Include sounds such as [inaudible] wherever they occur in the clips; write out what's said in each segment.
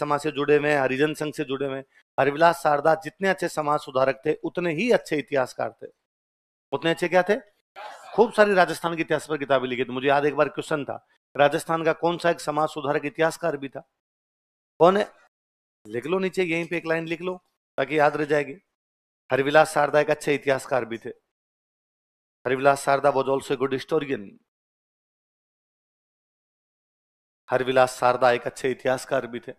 समाज से जुड़े हुए हरिजन संघ से जुड़े हुए हरिविलास शारदा जितने अच्छे समाज सुधारक थे उतने ही अच्छे इतिहासकार थे उतने अच्छे क्या थे खूब सारी राजस्थान के इतिहास पर किताबें लिखी थी तो मुझे याद एक बार क्वेश्चन था राजस्थान का कौन सा एक समाज सुधारक इतिहासकार भी था कौन है लिख लो नीचे यहीं पे एक लाइन लिख लो ताकि याद रह जाएगी हरिविलास शारदा एक अच्छे इतिहासकार भी थे Harivilas Sharda was also good historian Harvilas Sharda एक अच्छे इतिहासकार भी थे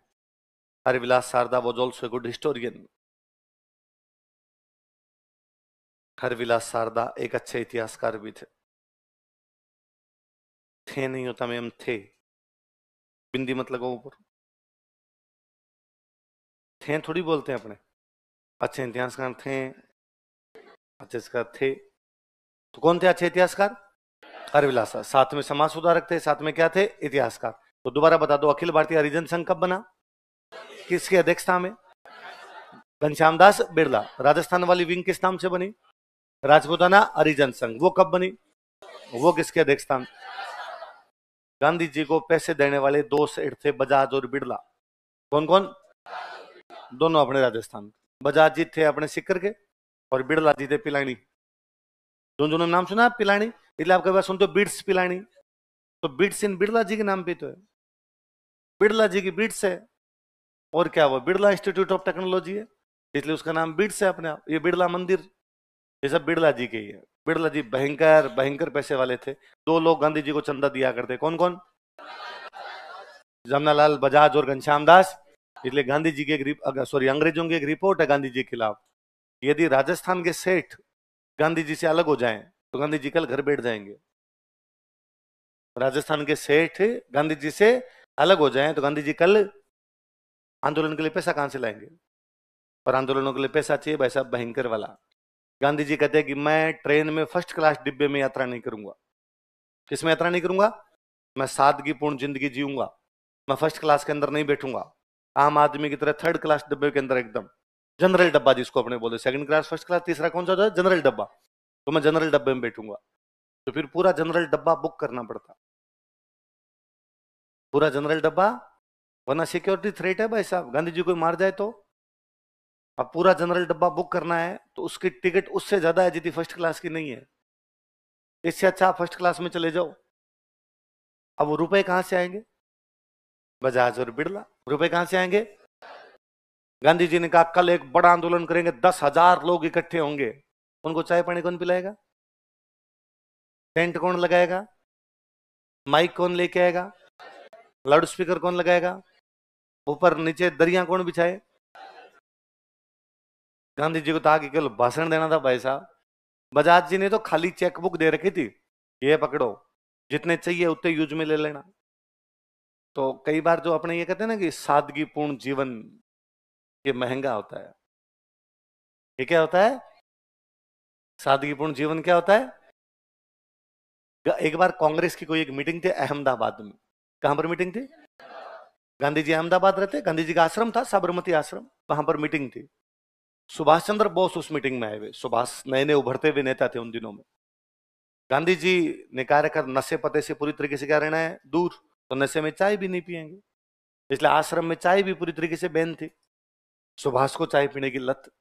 Harivilas Sarda was also a good historian. Harbilas Sharda एक अच्छे इतिहासकार भी थे थे नहीं होता में हम थे बिंदी मत लगाओ ऊपर थे थोड़ी बोलते हैं अपने अच्छे इतिहासकार थे अच्छे इतिहासकार थे तो कौन थे अच्छे इतिहासकार हरविलास साथ में समाज सुधारक थे साथ में क्या थे इतिहासकार तो दोबारा बता दो अखिल भारतीय हरिजन संघ कब बना किसके अध्यक्षता में घनश्याम दास बिरला राजस्थान वाली विंग किस नाम से बनी राजपुताना हरिजन संघ वो कब बनी वो किसके अध्यक्षता में गांधी जी को पैसे देने वाले दो सेठ थे बजाज और बिरला कौन कौन दोनों अपने राजस्थान बजाज जी थे अपने सिक्कर के और बिरला जी थे पिलाणी दोनों दोनों नाम सुना पिलाणी इसलिए आप कभी बार सुनते हो बीट्स पिलाणी तो बीट्स इन बिरला जी के नाम पे तो है बिरला जी की बीट्स है और क्या वो बिरला इंस्टीट्यूट ऑफ टेक्नोलॉजी है इसलिए उसका नाम बिड़ है अपने आप ये बिरला मंदिर ये सब बिड़ला जी के ही है बिरला जी भयंकर भयंकर पैसे वाले थे दो लोग गांधी जी को चंदा दिया करते कौन कौन जमनालाल बजाज और घनश्याम दास इसलिए गांधी जी के सॉरी अंग्रेजों की एक रिपोर्ट है गांधी जी के खिलाफ यदि राजस्थान के सेठ गांधी जी से अलग हो जाए तो गांधी जी कल घर बैठ जाएंगे राजस्थान के सेठ गांधी जी से अलग हो जाए तो गांधी जी कल आंदोलन के लिए पैसा कहाँ से लाएंगे पर आंदोलनों के लिए पैसा चाहिए भाई साहब भयंकर वाला गांधी जी कहते हैं कि मैं ट्रेन में फर्स्ट क्लास डिब्बे में यात्रा नहीं करूंगा किस में यात्रा नहीं करूंगा मैं सादगीपूर्ण जिंदगी जीऊंगा मैं फर्स्ट क्लास के अंदर नहीं बैठूंगा आम आदमी की तरह थर्ड क्लास डिब्बे के अंदर एकदम जनरल डब्बा जिसको अपने बोले सेकंड क्लास फर्स्ट क्लास तीसरा कौन सा होता है जनरल डब्बा तो मैं जनरल डब्बे में बैठूंगा तो फिर पूरा जनरल डब्बा बुक करना पड़ता पूरा जनरल डब्बा वरना सिक्योरिटी थ्रेट है भाई साहब गांधी जी कोई मार जाए तो अब पूरा जनरल डब्बा बुक करना है तो उसकी टिकट उससे ज़्यादा है जितनी फर्स्ट क्लास की नहीं है इससे अच्छा आप फर्स्ट क्लास में चले जाओ अब वो रुपए कहां से आएंगे बजाज और बिड़ला रुपए कहां से आएंगे गांधी जी ने कहा कल एक बड़ा आंदोलन करेंगे दस हजार लोग इकट्ठे होंगे उनको चाय पानी कौन पिलाएगा टेंट कौन लगाएगा माइक कौन लेके आएगा लाउड स्पीकर कौन लगाएगा ऊपर नीचे दरिया कौन बिछाए गांधी जी को था कि कल भाषण देना था भाई साहब बजाज जी ने तो खाली चेकबुक दे रखी थी ये पकड़ो जितने चाहिए उतने यूज में ले लेना तो कई बार जो अपने ये कहते हैं ना कि सादगीपूर्ण जीवन ये महंगा होता है ये क्या होता है सादगीपूर्ण जीवन क्या होता है एक बार कांग्रेस की कोई एक मीटिंग थी अहमदाबाद में कहां पर मीटिंग थी गांधी जी अहमदाबाद रहते गांधी जी का आश्रम था साबरमती आश्रम वहां पर मीटिंग थी सुभाष चंद्र बोस उस मीटिंग में आए हुए सुभाष नए नए उभरते हुए नेता थे उन दिनों में गांधी जी ने कर नशे पते से पूरी तरीके से क्या रहना है दूर तो नशे में चाय भी नहीं पियेंगे इसलिए आश्रम में चाय भी पूरी तरीके से बैन थी सुभाष को चाय पीने की लत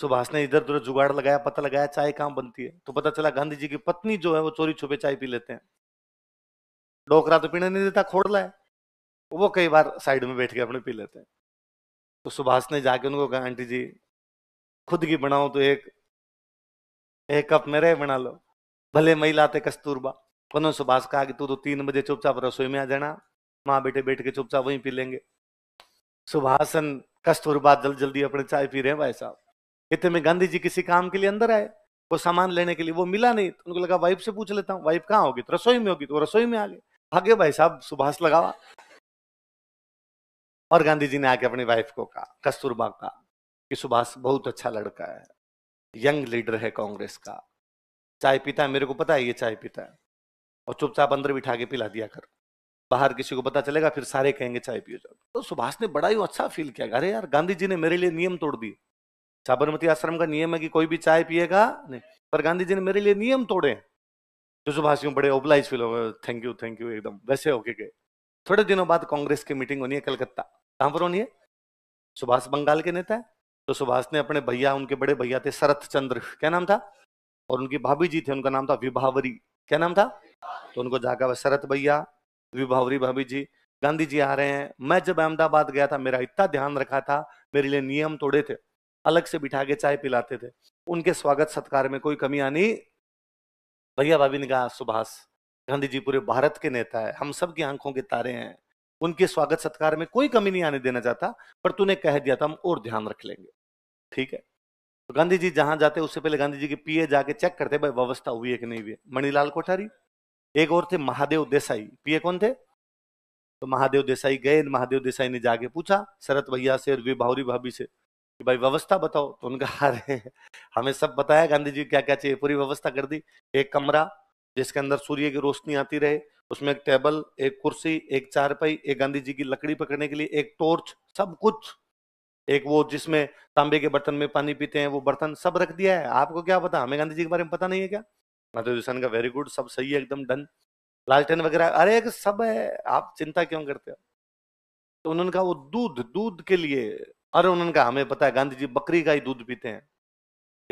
सुभाष ने इधर उधर जुगाड़ लगाया पता लगाया चाय कहाँ बनती है तो पता चला गांधी जी की पत्नी जो है वो चोरी छुपे चाय पी लेते हैं डोकरा तो पीने नहीं देता खोड़ है वो कई बार साइड में बैठ के अपने पी लेते हैं तो सुभाष ने जाके उनको कहा आंटी जी खुद की बनाओ तो एक एक कप मेरे बना लो भले मई लाते कस्तूरबा उन्होंने सुभाष कहा कि तू तो तीन बजे चुपचाप रसोई में आ जाना माँ बेटे बैठ के चुपचाप वहीं पी लेंगे सुभाषन कस्तूरबा जल्द जल्दी अपने चाय पी रहे हैं भाई साहब इतने में गांधी जी किसी काम के लिए अंदर आए वो सामान लेने के लिए वो मिला नहीं तो उनको लगा वाइफ से पूछ लेता हूँ वाइफ कहाँ होगी तो रसोई में होगी तो रसोई में आ गए भाग्य भाई साहब सुभाष लगावा और गांधी जी ने आके अपनी वाइफ को कहा कस्तूरबा का कि सुभाष बहुत अच्छा लड़का है यंग लीडर है कांग्रेस का चाय पीता है मेरे को पता है ये चाय पीता है और चुपचाप अंदर बिठा के पिला दिया कर बाहर किसी को पता चलेगा फिर सारे कहेंगे चाय पियो जाओ तो सुभाष ने बड़ा ही अच्छा फील किया अरे यार गांधी जी ने मेरे लिए नियम तोड़ दिए साबरमती आश्रम का नियम है कि कोई भी चाय पिएगा नहीं पर गांधी जी ने मेरे लिए नियम तोड़े तो सुभाष यू बड़े ओबलाइज फील हो गए थैंक यू थैंक यू एकदम वैसे होके गए थोड़े दिनों बाद कांग्रेस की मीटिंग होनी है कलकत्ता कहाँ पर होनी है सुभाष बंगाल के नेता है तो सुभाष ने अपने भैया उनके बड़े भैया थे शरत चंद्र क्या नाम था और उनकी भाभी जी थे उनका नाम था विभावरी क्या नाम था तो उनको जाकर वह शरत भैया विभावरी भाभी जी गांधी जी आ रहे हैं मैं जब अहमदाबाद गया था मेरा इतना ध्यान रखा था मेरे लिए नियम तोड़े थे अलग से बिठा के चाय पिलाते थे उनके स्वागत सत्कार में कोई कमी आनी भैया भाभी ने कहा सुभाष गांधी जी पूरे भारत के नेता है हम सब की आंखों के तारे हैं उनके स्वागत सत्कार में कोई कमी नहीं आने देना चाहता पर तूने कह दिया था हम और ध्यान रख लेंगे ठीक है तो गांधी जी जहां जाते उससे पहले गांधी जी के पीए जाके चेक करते भाई व्यवस्था हुई है कि नहीं हुई है मणिलाल कोठारी एक और थे महादेव देसाई पीए कौन थे तो महादेव देसाई गए महादेव देसाई ने जाके पूछा शरत भैया से और विभावरी भाभी से कि भाई व्यवस्था बताओ तो उनका [laughs] अरे हमें सब बताया गांधी जी क्या क्या चाहिए पूरी व्यवस्था कर दी एक कमरा जिसके अंदर सूर्य की रोशनी आती रहे उसमें एक टेबल एक कुर्सी एक चारपाई एक गांधी जी की लकड़ी पकड़ने के लिए एक टॉर्च सब कुछ एक वो जिसमें तांबे के बर्तन में पानी पीते हैं वो बर्तन सब रख दिया है आपको क्या पता हमें गांधी जी के बारे में पता नहीं है क्या जी का वेरी गुड सब सही है एकदम डन लालटेन वगैरह अरे सब है आप चिंता क्यों करते हो तो उन्होंने कहा वो दूध दूध के लिए अरे उन्होंने कहा हमें पता है गांधी जी बकरी का ही दूध पीते हैं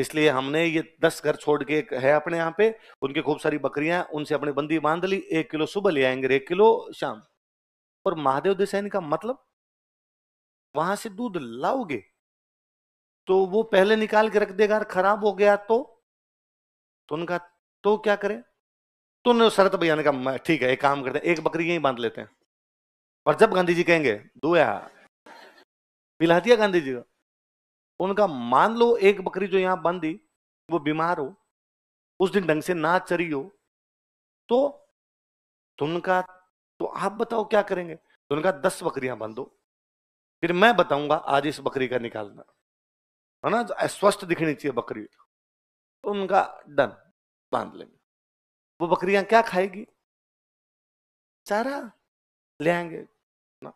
इसलिए हमने ये दस घर छोड़ के है अपने यहाँ पे उनकी खूब सारी बकरियां उनसे अपने बंदी बांध ली एक किलो सुबह ले आएंगे एक किलो शाम और महादेव देसाईन का मतलब वहां से दूध लाओगे तो वो पहले निकाल के रख देगा खराब हो गया तो, तो उनका तो क्या करें तो उन्होंने शरत भैया ने कहा ठीक है एक काम करते हैं एक बकरी यहीं बांध लेते हैं और जब गांधी जी कहेंगे दुआ पिला दिया गांधी जी को उनका मान लो एक बकरी जो यहां बंदी वो बीमार हो उस दिन ढंग से ना चरी हो तो उनका तो आप बताओ क्या करेंगे तो उनका दस बकरियां बंद हो फिर मैं बताऊंगा आज इस बकरी का निकालना है ना स्वस्थ दिखनी चाहिए बकरी तो उनका डन बांध लेंगे वो बकरियां क्या खाएगी चारा ले आएंगे ना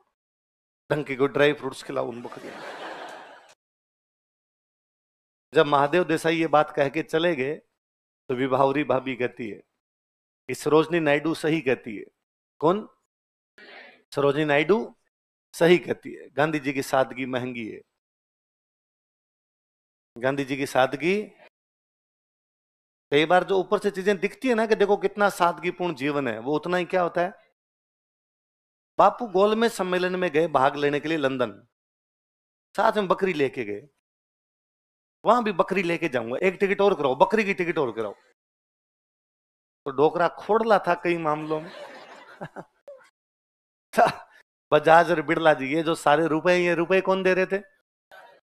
ढंग को ड्राई फ्रूट्स खिलाओ उन बकरियों जब महादेव देसाई ये बात कह के चले गए तो विभावरी भाभी कहती है कि सरोजनी नायडू सही कहती है कौन सरोजनी नायडू सही कहती है गांधी जी की सादगी महंगी है गांधी जी की सादगी कई बार जो ऊपर से चीजें दिखती है ना कि देखो कितना सादगीपूर्ण जीवन है वो उतना ही क्या होता है बापू गोल में सम्मेलन में गए भाग लेने के लिए लंदन साथ में बकरी लेके गए वहां भी बकरी लेके जाऊंगा एक टिकट और कराओ बकरी की टिकट और कराओ तो डोकरा खोड़ला था कई मामलों में [laughs] बजाज और बिड़ला जी ये जो सारे रुपए ये रुपए कौन दे रहे थे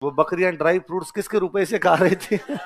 वो बकरियां ड्राई फ्रूट्स किसके रुपए से खा रही थी